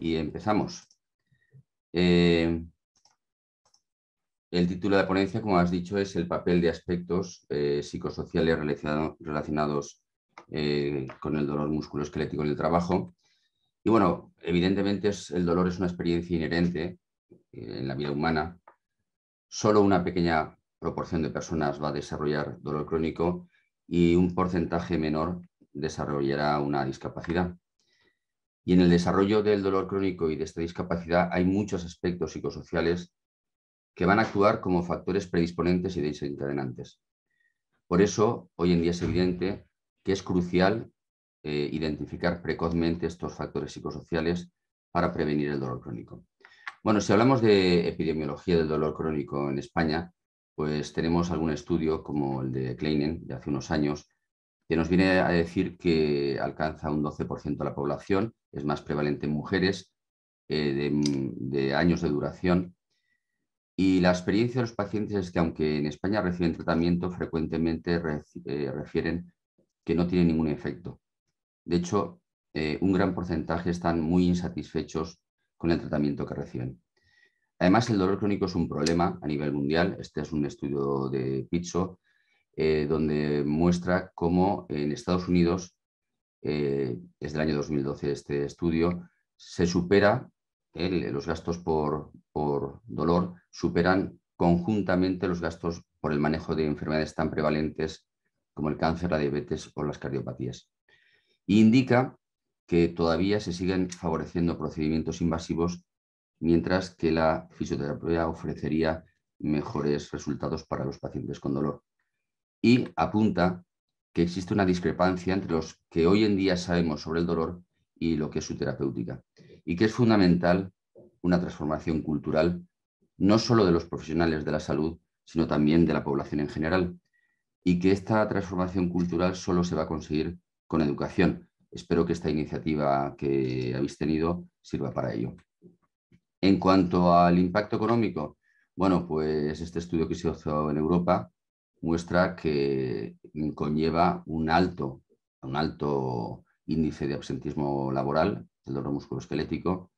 y empezamos. Eh, el título de la ponencia, como has dicho, es el papel de aspectos eh, psicosociales relacionados eh, con el dolor musculoesquelético en el trabajo. Y bueno, evidentemente el dolor es una experiencia inherente en la vida humana. Solo una pequeña proporción de personas va a desarrollar dolor crónico y un porcentaje menor desarrollará una discapacidad. Y en el desarrollo del dolor crónico y de esta discapacidad hay muchos aspectos psicosociales que van a actuar como factores predisponentes y desencadenantes. Por eso, hoy en día es evidente que es crucial eh, identificar precozmente estos factores psicosociales para prevenir el dolor crónico. Bueno, si hablamos de epidemiología del dolor crónico en España, pues tenemos algún estudio como el de Kleinen de hace unos años, que nos viene a decir que alcanza un 12% de la población, es más prevalente en mujeres eh, de, años de duración. Y la experiencia de los pacientes es que aunque en España reciben tratamiento, frecuentemente eh, refieren que no tiene ningún efecto. De hecho, eh, un gran porcentaje están muy insatisfechos con el tratamiento que reciben. Además, el dolor crónico es un problema a nivel mundial. Este es un estudio de Pizzo eh, donde muestra cómo en Estados Unidos, desde eh, el año 2012 este estudio, se supera, los gastos por, dolor superan conjuntamente los gastos por el manejo de enfermedades tan prevalentes como el cáncer, la diabetes o las cardiopatías. indica que todavía se siguen favoreciendo procedimientos invasivos, mientras que la fisioterapia ofrecería mejores resultados para los pacientes con dolor y apunta que existe una discrepancia entre los que hoy en día sabemos sobre el dolor y lo que es su terapéutica, y que es fundamental una transformación cultural, no solo de los profesionales de la salud, sino también de la población en general, y que esta transformación cultural solo se va a conseguir con educación. Espero que esta iniciativa que habéis tenido sirva para ello. En cuanto al impacto económico, bueno, pues este estudio que se hizo en Europa muestra que conlleva un alto, un alto índice de absentismo laboral, el dolor musculoesquelético,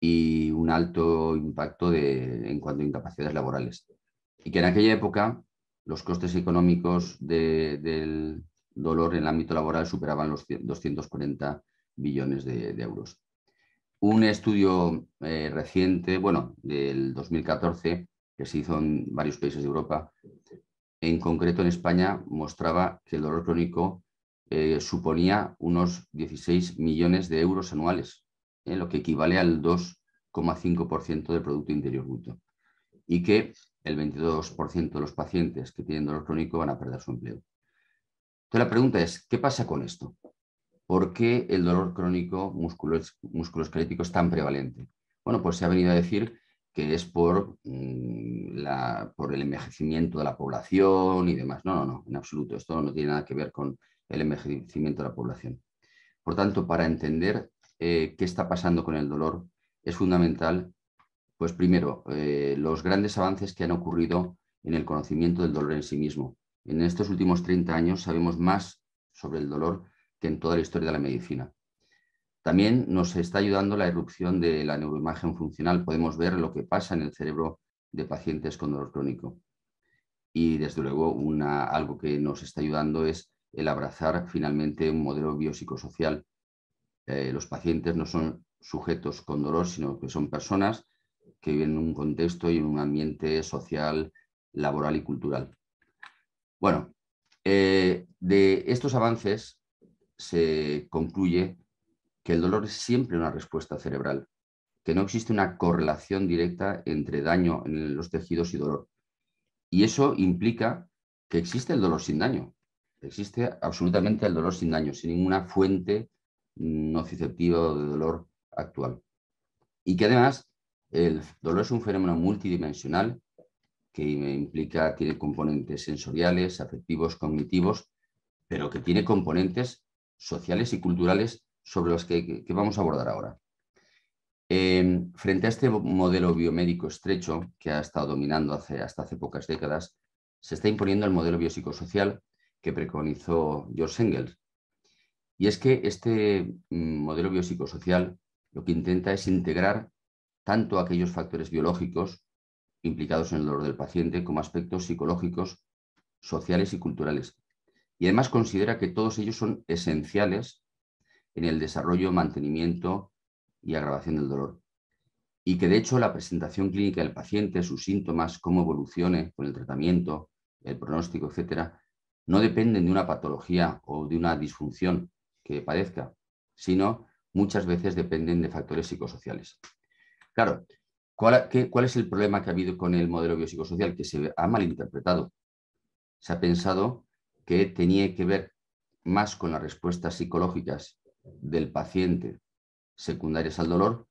y un alto impacto en cuanto a incapacidades laborales. Y que en aquella época los costes económicos del dolor en el ámbito laboral superaban los 240 billones de, euros. Un estudio eh, reciente, bueno, del 2014, que se hizo en varios países de Europa, en concreto en España mostraba que el dolor crónico eh, suponía unos 16 millones de euros anuales, eh, lo que equivale al 2,5% del Producto Interior Bruto, y que el 22% de los pacientes que tienen dolor crónico van a perder su empleo. Entonces la pregunta es, ¿qué pasa con esto? ¿Por qué el dolor crónico musculoesquelético es tan prevalente? Bueno, pues se ha venido a decir que es por, mm, por el envejecimiento de la población y demás. No, no, no, en absoluto. Esto no tiene nada que ver con el envejecimiento de la población. Por tanto, para entender eh, qué está pasando con el dolor, es fundamental, pues primero, eh, los grandes avances que han ocurrido en el conocimiento del dolor en sí mismo. En estos últimos 30 años sabemos más sobre el dolor que en toda la historia de la medicina. También nos está ayudando la erupción de la neuroimagen funcional. Podemos ver lo que pasa en el cerebro de pacientes con dolor crónico. Y desde luego algo que nos está ayudando es el abrazar finalmente un modelo biopsicosocial. Eh, los pacientes no son sujetos con dolor, sino que son personas que viven en un contexto y en un ambiente social, laboral y cultural. Bueno, eh, de estos avances se concluye que el dolor es siempre una respuesta cerebral, que no existe una correlación directa entre daño en los tejidos y dolor. Y eso implica que existe el dolor sin daño, existe absolutamente el dolor sin daño, sin ninguna fuente mm, nociceptiva de dolor actual. Y que además el dolor es un fenómeno multidimensional que implica, tiene componentes sensoriales, afectivos, cognitivos, pero que tiene componentes sociales y culturales sobre los que, vamos a abordar ahora. Em, frente a este modelo biomédico estrecho que ha estado dominando hace, hasta hace pocas décadas, se está imponiendo el modelo biopsicosocial que preconizó George Engels. Y es que este mm, modelo biopsicosocial lo que intenta es integrar tanto aquellos factores biológicos implicados en el dolor del paciente como aspectos psicológicos, sociales y culturales. Y además considera que todos ellos son esenciales en el desarrollo, mantenimiento y agravación del dolor. Y que de hecho la presentación clínica del paciente, sus síntomas, cómo evolucione con el tratamiento, el pronóstico, etcétera, no dependen de una patología o de una disfunción que padezca, sino muchas veces dependen de factores psicosociales. Claro, ¿cuál, cuál es el problema que ha habido con el modelo biopsicosocial? Que se ha malinterpretado. Se ha pensado que tenía que ver más con las respuestas psicológicas del paciente secundarias al dolor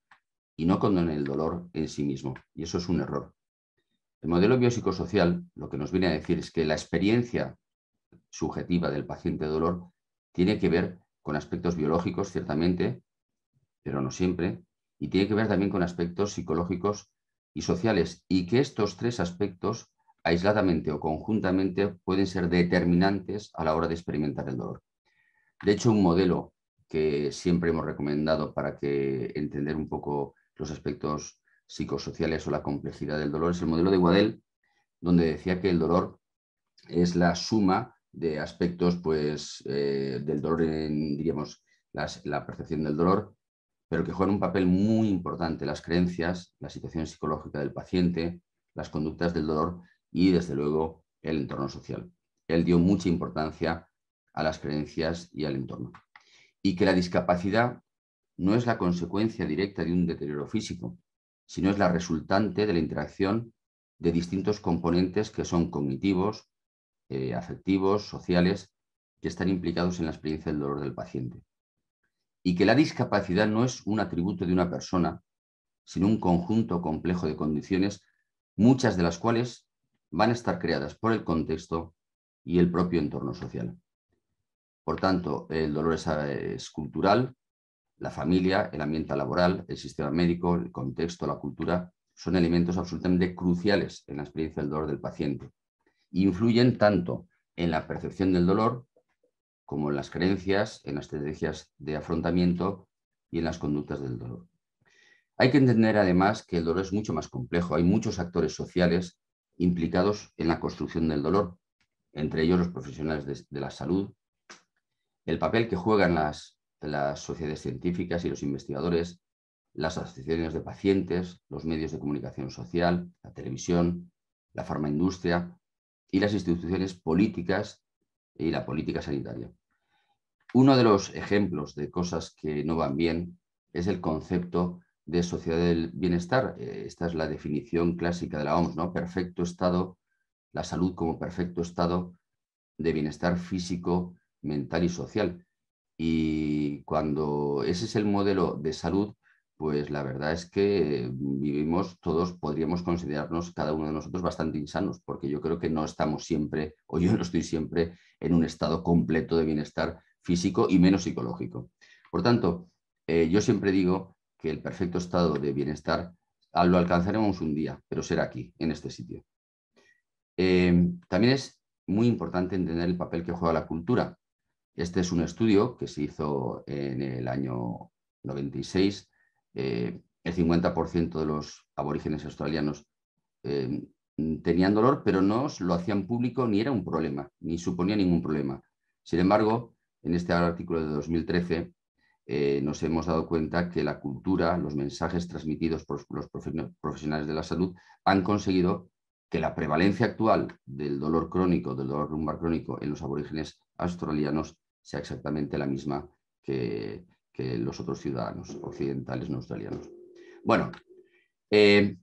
y no condone el dolor en sí mismo. Y eso es un error. El modelo biopsicosocial lo que nos viene a decir es que la experiencia subjetiva del paciente de dolor tiene que ver con aspectos biológicos, ciertamente, pero no siempre, y tiene que ver también con aspectos psicológicos y sociales, y que estos tres aspectos, aisladamente o conjuntamente, pueden ser determinantes a la hora de experimentar el dolor. De hecho, un modelo que siempre hemos recomendado para que entender un poco los aspectos psicosociales o la complejidad del dolor es el modelo de Waddell, donde decía que el dolor es la suma de aspectos pues, eh, del dolor en, diríamos, la percepción del dolor, pero que juegan un papel muy importante las creencias, la situación psicológica del paciente, las conductas del dolor y, desde luego, el entorno social. Él dio mucha importancia a las creencias y al entorno y que la discapacidad no es la consecuencia directa de un deterioro físico, sino es la resultante de la interacción de distintos componentes que son cognitivos, eh, afectivos, sociales, que están implicados en la experiencia del dolor del paciente. Y que la discapacidad no es un atributo de una persona, sino un conjunto complejo de condiciones, muchas de las cuales van a estar creadas por el contexto y el propio entorno social. Por tanto, el dolor eh, es, cultural, la familia, el ambiente laboral, el sistema médico, el contexto, la cultura, son elementos absolutamente cruciales en la experiencia del dolor del paciente. Influyen tanto en la percepción del dolor como en las creencias, en las estrategias de afrontamiento y en las conductas del dolor. Hay que entender además que el dolor es mucho más complejo. Hay muchos actores sociales implicados en la construcción del dolor, entre ellos los profesionales de la salud, el papel que juegan las, sociedades científicas y los investigadores, las asociaciones de pacientes, los medios de comunicación social, la televisión, la farmaindustria y las instituciones políticas y la política sanitaria. Uno de los ejemplos de cosas que no van bien es el concepto de sociedad del bienestar. Eh, esta es la definición clásica de la OMS, ¿no? Perfecto estado, la salud como perfecto estado de bienestar físico, mental y social. Y cuando ese es el modelo de salud, pues la verdad es que mm, vivimos todos, podríamos considerarnos cada uno de nosotros bastante insanos, porque yo creo que no estamos siempre, o yo no estoy siempre, en un estado completo de bienestar físico y menos psicológico. Por tanto, eh, yo siempre digo que el perfecto estado de bienestar ah, lo alcanzaremos un día, pero será aquí, en este sitio. Eh, también es muy importante entender el papel que juega la cultura. Este es un estudio que se hizo en el año 96. Eh, el 50% de los aborígenes australianos eh, tenían dolor, pero no lo hacían público ni era un problema, ni suponía ningún problema. Sin embargo, en este artículo de 2013 eh, nos hemos dado cuenta que la cultura, los mensajes transmitidos por los profesionales de la salud han conseguido que la prevalencia actual del dolor crónico, del dolor lumbar crónico en los aborígenes australianos sea exactamente la misma que, los otros ciudadanos occidentales no australianos. Bueno, eh,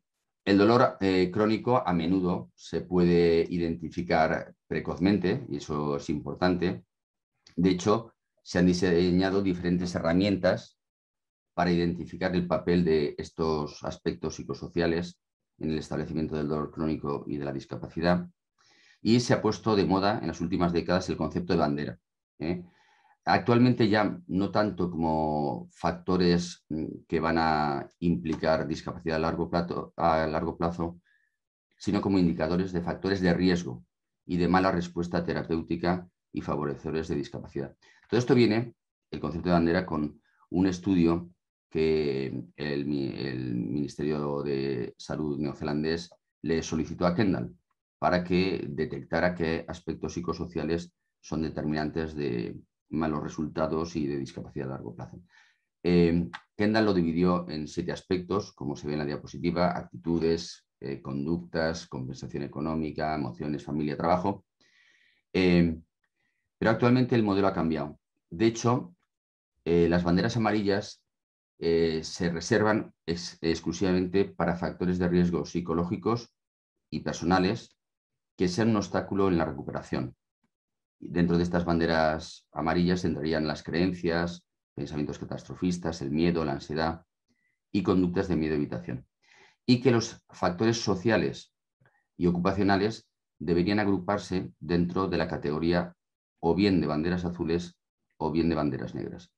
el dolor eh, crónico a menudo se puede identificar precozmente, y eso es importante. De hecho, se han diseñado diferentes herramientas para identificar el papel de estos aspectos psicosociales en el establecimiento del dolor crónico y de la discapacidad. Y se ha puesto de moda en las últimas décadas el concepto de bandera. ¿eh? Actualmente ya no tanto como factores mm, que van a implicar discapacidad a largo, plazo, sino como indicadores de factores de riesgo y de mala respuesta terapéutica y favorecedores de discapacidad. Todo esto viene, el concepto de bandera, con un estudio que el, el Ministerio de Salud neozelandés le solicitó a Kendall para que detectara qué aspectos psicosociales son determinantes de, malos resultados y de discapacidad a largo plazo. Em, Kendall lo dividió en siete aspectos, como se ve en la diapositiva, actitudes, eh, conductas, compensación económica, emociones, familia, trabajo. Em, pero actualmente el modelo ha cambiado. De hecho, eh, las banderas amarillas eh, se reservan exclusivamente para factores de riesgo psicológicos y personales que sean un obstáculo en la recuperación. Dentro de estas banderas amarillas entrarían las creencias, pensamientos catastrofistas, el miedo, la ansiedad y conductas de miedo evitación. Y que los factores sociales y ocupacionales deberían agruparse dentro de la categoría o bien de banderas azules o bien de banderas negras.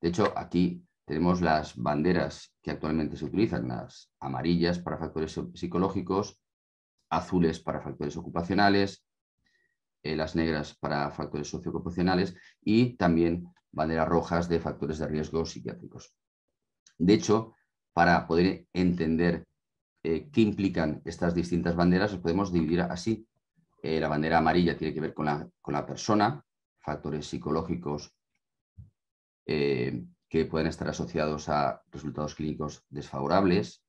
De hecho, aquí tenemos las banderas que actualmente se utilizan, las amarillas para factores psicológicos, azules para factores ocupacionales, eh, las negras para factores socioecoproporcionales y también banderas rojas de factores de riesgo psiquiátricos. De hecho, para poder entender eh, qué implican estas distintas banderas, las podemos dividir así. Eh, la bandera amarilla tiene que ver con la, persona, factores psicológicos que pueden estar asociados a resultados clínicos desfavorables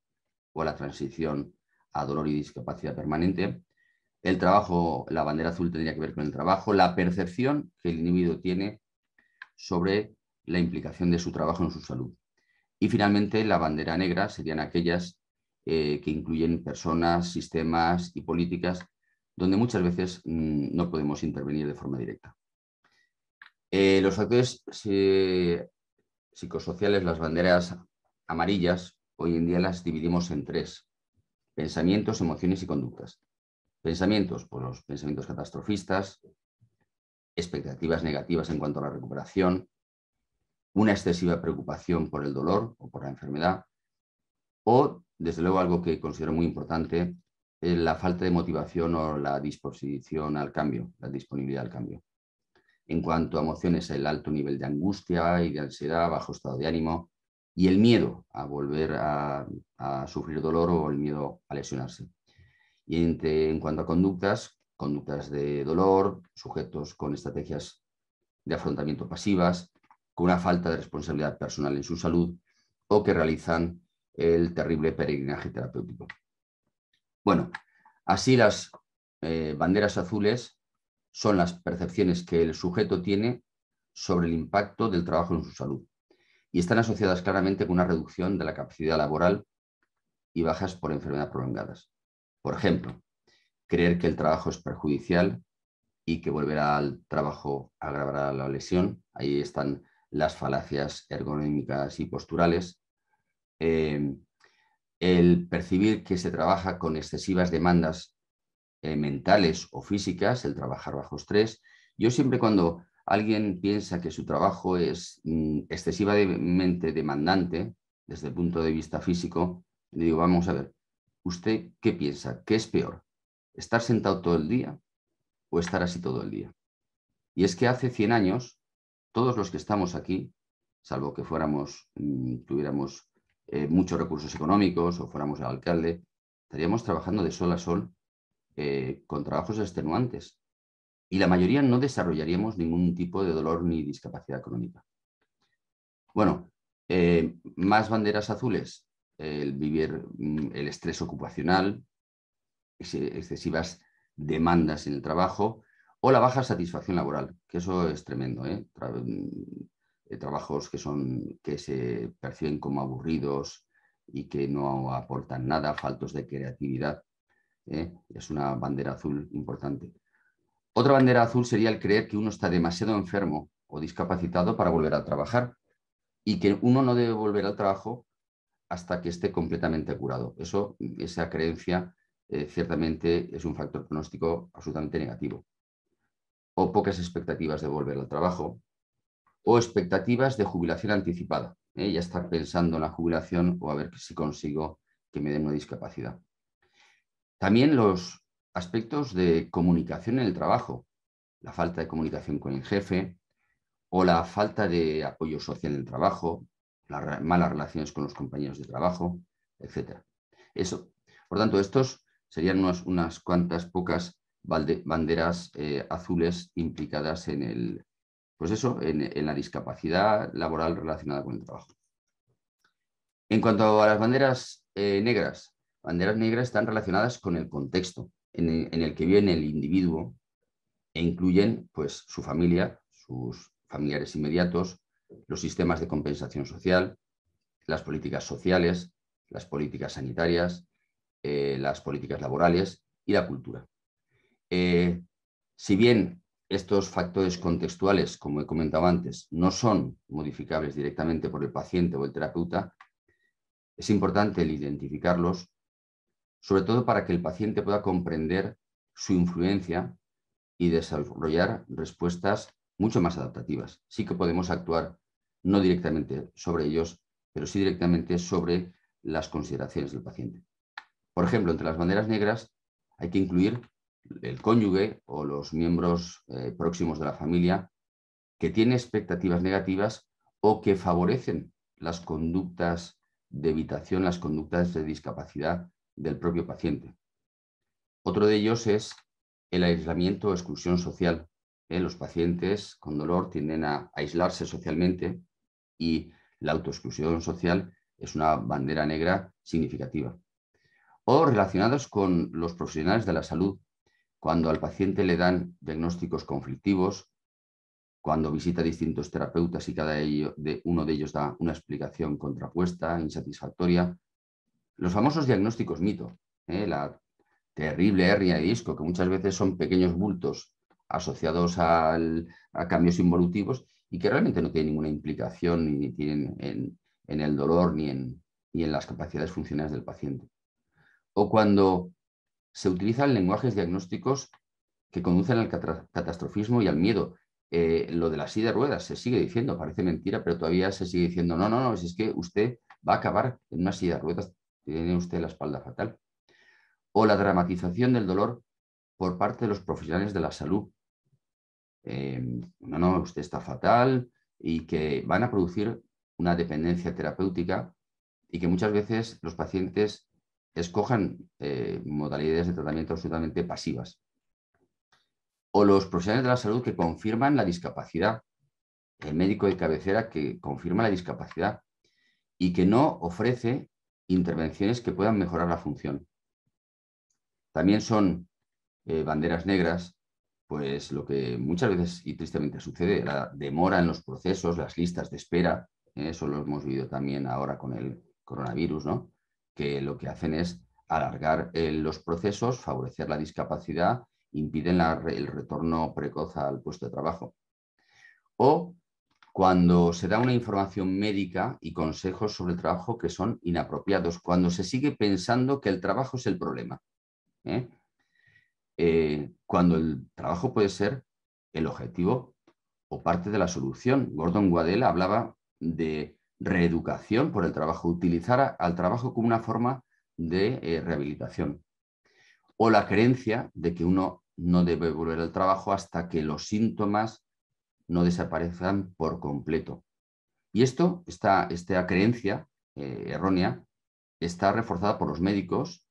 o a la transición a dolor y discapacidad permanente. El trabajo, la bandera azul tendría que ver con el trabajo, la percepción que el individuo tiene sobre la implicación de su trabajo en su salud. Y finalmente, la bandera negra serían aquellas eh, que incluyen personas, sistemas y políticas donde muchas veces mm, no podemos intervenir de forma directa. Eh, los factores eh, psicosociales, las banderas amarillas, hoy en día las dividimos en tres, pensamientos, emociones y conductas. Pensamientos, pues los pensamientos catastrofistas, expectativas negativas en cuanto a la recuperación, una excesiva preocupación por el dolor o por la enfermedad, o, desde luego, algo que considero muy importante, eh, la falta de motivación o la disposición al cambio, la disponibilidad al cambio. En cuanto a emociones, el alto nivel de angustia y de ansiedad, bajo estado de ánimo y el miedo a volver a, a sufrir dolor o el miedo a lesionarse. Y en cuanto a conductas, conductas de dolor, sujetos con estrategias de afrontamiento pasivas, con una falta de responsabilidad personal en su salud o que realizan el terrible peregrinaje terapéutico. Bueno, así las eh, banderas azules son las percepciones que el sujeto tiene sobre el impacto del trabajo en su salud y están asociadas claramente con una reducción de la capacidad laboral y bajas por enfermedad prolongadas. Por ejemplo, creer que el trabajo es perjudicial y que volver al trabajo agravará la lesión. Ahí están las falacias ergonómicas y posturales. Em, el percibir que se trabaja con excesivas demandas eh, mentales o físicas, el trabajar bajo estrés. Yo siempre cuando alguien piensa que su trabajo es mm, excesivamente demandante desde el punto de vista físico, le digo, vamos a ver, ¿Usted qué piensa? ¿Qué es peor? ¿Estar sentado todo el día o estar así todo el día? Y es que hace 100 años, todos los que estamos aquí, salvo que fuéramos, mm, tuviéramos eh, muchos recursos económicos o fuéramos el alcalde, estaríamos trabajando de sol a sol eh, con trabajos extenuantes. Y la mayoría no desarrollaríamos ningún tipo de dolor ni discapacidad crónica. Bueno, eh, más banderas azules el vivir mm, el estrés ocupacional, excesivas demandas en el trabajo o la baja satisfacción laboral, que eso es tremendo. ¿eh? Mm, eh, trabajos que, son, que se perciben como aburridos y que no aportan nada, faltos de creatividad. ¿eh? Es una bandera azul importante. Otra bandera azul sería el creer que uno está demasiado enfermo o discapacitado para volver a trabajar y que uno no debe volver al trabajo hasta que esté completamente curado. Eso, esa creencia eh, ciertamente es un factor pronóstico absolutamente negativo. O pocas expectativas de volver al trabajo, o expectativas de jubilación anticipada. ¿eh? Ya estar pensando en la jubilación o a ver si consigo que me den una discapacidad. También los aspectos de comunicación en el trabajo, la falta de comunicación con el jefe o la falta de apoyo social en el trabajo, las malas relaciones con los compañeros de trabajo, etc. Eso. Por tanto, estos serían unas, cuantas pocas banderas eh, azules implicadas en el, pues eso, en, la discapacidad laboral relacionada con el trabajo. En cuanto a las banderas eh, negras, banderas negras están relacionadas con el contexto en el, que viene el individuo e incluyen pues, su familia, sus familiares inmediatos, los sistemas de compensación social, las políticas sociales, las políticas sanitarias, eh, las políticas laborales y la cultura. Eh, si bien estos factores contextuales, como he comentado antes, no son modificables directamente por el paciente o el terapeuta, es importante el identificarlos, sobre todo para que el paciente pueda comprender su influencia y desarrollar respuestas mucho más adaptativas. Sí que podemos actuar no directamente sobre ellos, pero sí directamente sobre las consideraciones del paciente. Por ejemplo, entre las banderas negras hay que incluir el cónyuge o los miembros eh, próximos de la familia que tiene expectativas negativas o que favorecen las conductas de evitación, las conductas de discapacidad del propio paciente. Otro de ellos es el aislamiento o exclusión social. Eh, los pacientes con dolor tienden a aislarse socialmente y la autoexclusión social es una bandera negra significativa. O relacionados con los profesionales de la salud, cuando al paciente le dan diagnósticos conflictivos, cuando visita distintos terapeutas y cada uno de ellos da una explicación contrapuesta, insatisfactoria. Los famosos diagnósticos mito, ¿eh? la terrible hernia de disco, que muchas veces son pequeños bultos asociados a cambios involutivos y que realmente no tiene ninguna implicación ni tiene en, el dolor ni en, en las capacidades funcionales del paciente. O cuando se utilizan lenguajes diagnósticos que conducen al catastrofismo y al miedo. Eh, lo de la silla de ruedas se sigue diciendo, parece mentira, pero todavía se sigue diciendo, no, no, no, si es que usted va a acabar en una silla de ruedas, tiene usted la espalda fatal. O la dramatización del dolor por parte de los profesionales de la salud, eh, no, no, usted está fatal y que van a producir una dependencia terapéutica y que muchas veces los pacientes escojan eh, modalidades de tratamiento absolutamente pasivas. O los profesionales de la salud que confirman la discapacidad, el médico de cabecera que confirma la discapacidad y que no ofrece intervenciones que puedan mejorar la función. También son eh, banderas negras pues lo que muchas veces y tristemente sucede, la demora en los procesos, las listas de espera, ¿eh? eso lo hemos vivido también ahora con el coronavirus, ¿no? que lo que hacen es alargar eh, los procesos, favorecer la discapacidad, impiden el retorno precoz al puesto de trabajo. O cuando se da una información médica y consejos sobre el trabajo que son inapropiados, cuando se sigue pensando que el trabajo es el problema. ¿eh? Eh, cuando el trabajo puede ser el objetivo o parte de la solución. Gordon Waddell hablaba de reeducación por el trabajo, utilizar al trabajo como una forma de eh, rehabilitación. O la creencia de que uno no debe volver al trabajo hasta que los síntomas no desaparezcan por completo. Y esto, esta, esta creencia eh, errónea, está reforzada por los médicos,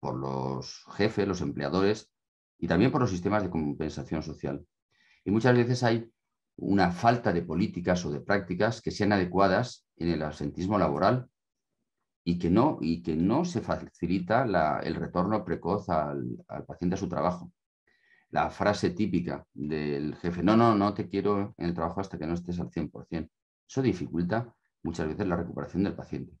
por los jefes, los empleadores, y también por los sistemas de compensación social. Y muchas veces hay una falta de políticas o de prácticas que sean adecuadas en el absentismo laboral y que no, y que no se facilita el retorno precoz al, paciente a su trabajo. La frase típica del jefe, no, no, no te quiero en el trabajo hasta que no estés al 100%. Eso dificulta muchas veces la recuperación del paciente.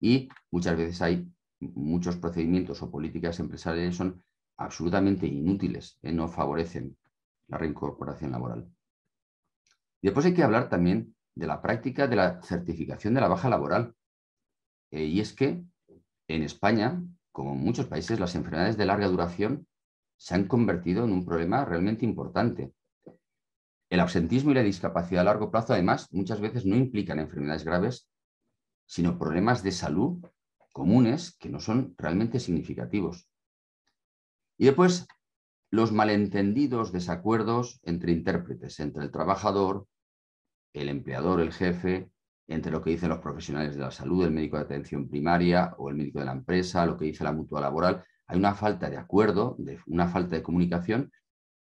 Y muchas veces hay muchos procedimientos o políticas empresariales son absolutamente inútiles, eh, no favorecen la reincorporación laboral. después hay que hablar también de la práctica de la certificación de la baja laboral. Eh, y es que en España, como en muchos países, las enfermedades de larga duración se han convertido en un problema realmente importante. El absentismo y la discapacidad a largo plazo, además, muchas veces no implican enfermedades graves, sino problemas de salud comunes que no son realmente significativos. Y después, los malentendidos, desacuerdos entre intérpretes, entre el trabajador, el empleador, el jefe, entre lo que dicen los profesionales de la salud, el médico de atención primaria o el médico de la empresa, lo que dice la mutua laboral. Hay una falta de acuerdo, de, una falta de comunicación,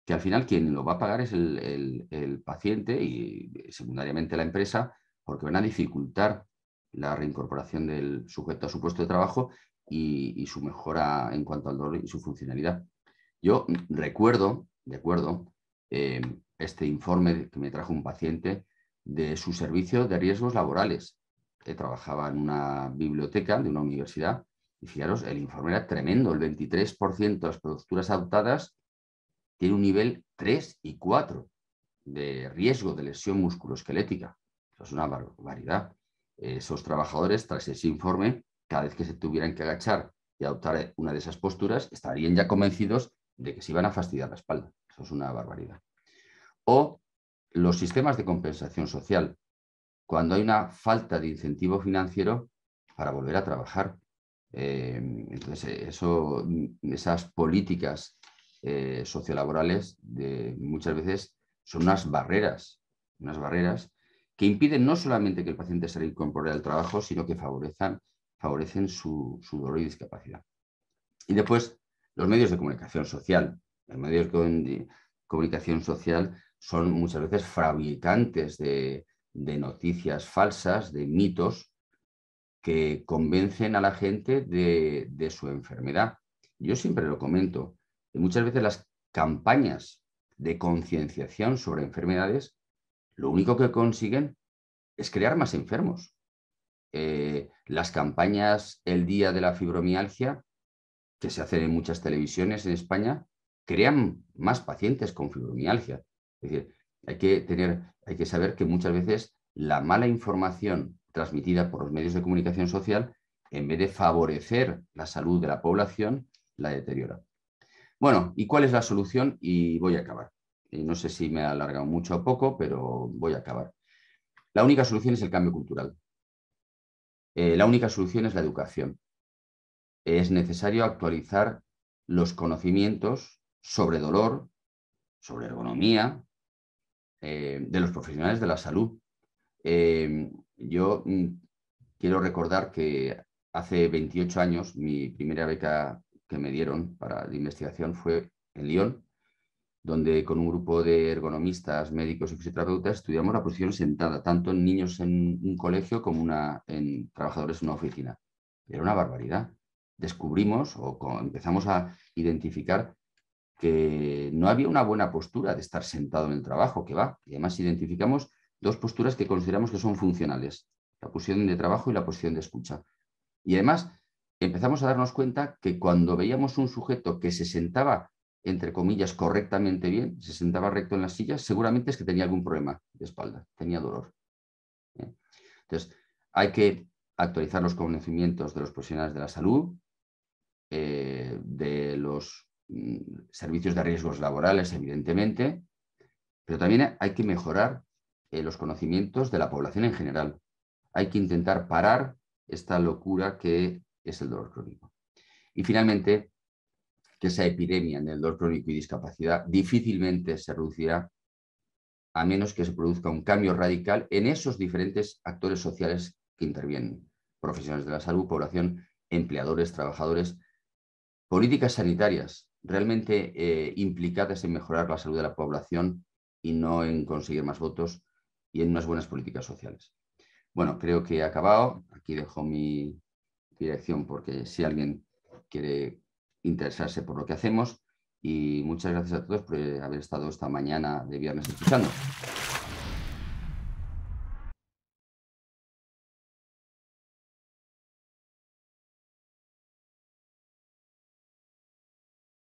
que al final quien lo va a pagar es el, el paciente y secundariamente la empresa, porque van a dificultar la reincorporación del sujeto a su puesto de trabajo y, su mejora en cuanto al dolor y su funcionalidad. Yo recuerdo, de acuerdo eh, este informe que me trajo un paciente de su servicio de riesgos laborales. que eh, trabajaba en una biblioteca de una universidad y fijaros, el informe era tremendo, el 23% de las producturas adoptadas tiene un nivel 3 y 4 de riesgo de lesión musculoesquelética. Eso es una barbaridad. Eh, esos trabajadores, tras ese informe, cada vez que se tuvieran que agachar y adoptar eh, una de esas posturas, estarían ya convencidos de que se iban a fastidiar la espalda. Eso es una barbaridad. O los sistemas de compensación social, cuando hay una falta de incentivo financiero para volver a trabajar. Eh, entonces, eh, eso, mm, esas políticas sociolaborales muchas veces son unas barreras, unas barreras que impiden no solamente que el paciente se reincorpore al trabajo, sino que favorezcan favorecen su, dolor y discapacidad. Y después, los medios de comunicación social. Los medios de comunicación social son muchas veces fabricantes de, noticias falsas, de mitos, que convencen a la gente de, de, su enfermedad. Yo siempre lo comento, y muchas veces las campañas de concienciación sobre enfermedades, lo único que consiguen es crear más enfermos. Eh, las campañas el día de la fibromialgia, que se hacen en muchas televisiones en España, crean más pacientes con fibromialgia. Es decir, hay que, tener, hay que saber que muchas veces la mala información transmitida por los medios de comunicación social, en vez de favorecer la salud de la población, la deteriora. Bueno, ¿y cuál es la solución? Y voy a acabar. no sé si me he alargado mucho o poco, pero voy a acabar. La única solución es el cambio cultural. Eh, la única solución es la educación. Es necesario actualizar los conocimientos sobre dolor, sobre ergonomía, eh, de los profesionales de la salud. Eh, yo mm, quiero recordar que hace 28 años mi primera beca que me dieron para la investigación fue en Lyon donde con un grupo de ergonomistas, médicos y fisioterapeutas estudiamos la posición sentada, tanto en niños en un colegio como en trabajadores en una oficina. Era una barbaridad. Descubrimos o empezamos a identificar que no había una buena postura de estar sentado en el trabajo, que va. Y además identificamos dos posturas que consideramos que son funcionales, la posición de trabajo y la posición de escucha. Y además empezamos a darnos cuenta que cuando veíamos un sujeto que se sentaba entre comillas, correctamente bien, se sentaba recto en la silla, seguramente es que tenía algún problema de espalda, tenía dolor. ¿eh? Entonces, hay que actualizar los conocimientos de los profesionales de la salud, eh, de los mm, servicios de riesgos laborales, evidentemente, pero también hay que mejorar eh, los conocimientos de la población en general. Hay que intentar parar esta locura que es el dolor crónico. Y finalmente, que esa epidemia en el dolor crónico y discapacidad difícilmente se reducirá a menos que se produzca un cambio radical en esos diferentes actores sociales que intervienen, profesionales de la salud, población, empleadores, trabajadores, políticas sanitarias realmente eh, implicadas en mejorar la salud de la población y no en conseguir más votos y en unas buenas políticas sociales. Bueno, creo que he acabado. Aquí dejo mi dirección porque si alguien quiere interesarse por lo que hacemos y muchas gracias a todos por haber estado esta mañana de viernes escuchando.